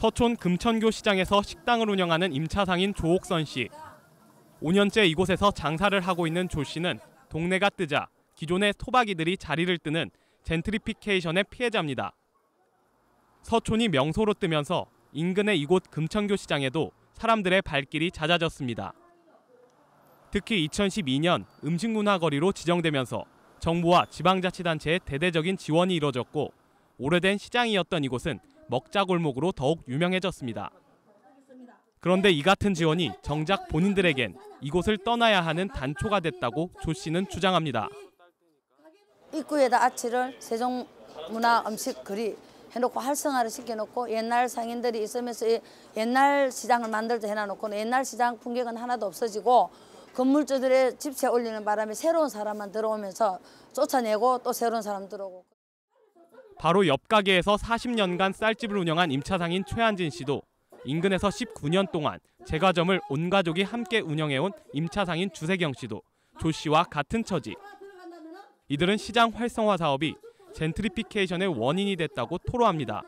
서촌 금천교 시장에서 식당을 운영하는 임차상인 조옥선 씨. 5년째 이곳에서 장사를 하고 있는 조 씨는 동네가 뜨자 기존의 토박이들이 자리를 뜨는 젠트리피케이션의 피해자입니다. 서촌이 명소로 뜨면서 인근의 이곳 금천교 시장에도 사람들의 발길이 잦아졌습니다. 특히 2012년 음식문화거리로 지정되면서 정부와 지방자치단체의 대대적인 지원이 이뤄졌고 오래된 시장이었던 이곳은 먹자골목으로 더욱 유명해졌습니다. 그런데 이 같은 지원이 정작 본인들에겐 이곳을 떠나야 하는 단초가 됐다고 조 씨는 주장합니다. 입구에다 아치를 세종문화 음식 거리 해놓고 활성화를 시켜놓고 옛날 상인들이 있으면서 옛날 시장을 만들자 해놔놓고 옛날 시장 풍경은 하나도 없어지고 건물주들의 집채 올리는 바람에 새로운 사람만 들어오면서 쫓아내고 또 새로운 사람 들어오고. 바로 옆 가게에서 40년간 쌀집을 운영한 임차상인 최한진 씨도 인근에서 19년 동안 제과점을 온 가족이 함께 운영해온 임차상인 주세경 씨도 조 씨와 같은 처지. 이들은 시장 활성화 사업이 젠트리피케이션의 원인이 됐다고 토로합니다.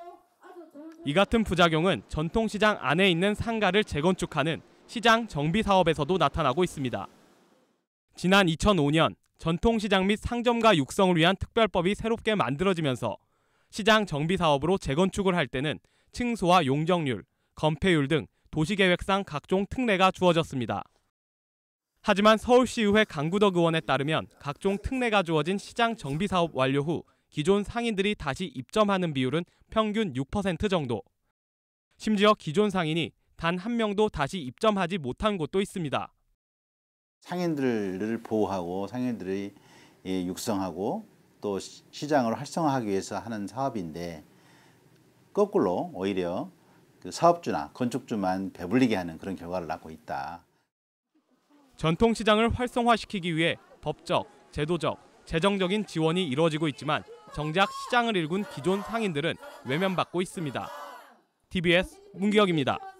이 같은 부작용은 전통시장 안에 있는 상가를 재건축하는 시장 정비 사업에서도 나타나고 있습니다. 지난 2005년 전통시장 및 상점가 육성을 위한 특별법이 새롭게 만들어지면서 시장 정비 사업으로 재건축을 할 때는 층수와 용적률, 건폐율 등 도시계획상 각종 특례가 주어졌습니다. 하지만 서울시의회 강구덕 의원에 따르면 각종 특례가 주어진 시장 정비 사업 완료 후 기존 상인들이 다시 입점하는 비율은 평균 6% 정도. 심지어 기존 상인이 단 한 명도 다시 입점하지 못한 곳도 있습니다. 상인들을 보호하고 상인들의 예, 육성하고 또 시장을 활성화하기 위해서 하는 사업인데 거꾸로 오히려 그 사업주나 건축주만 배불리게 하는 그런 결과를 낳고 있다. 전통시장을 활성화시키기 위해 법적, 제도적, 재정적인 지원이 이루어지고 있지만 정작 시장을 일군 기존 상인들은 외면받고 있습니다. TBS 문기혁입니다.